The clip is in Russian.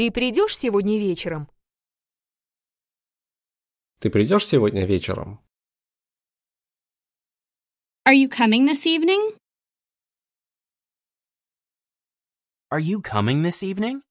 Ты придешь сегодня вечером? Ты придешь сегодня вечером? Are you coming this evening? Are you coming this evening?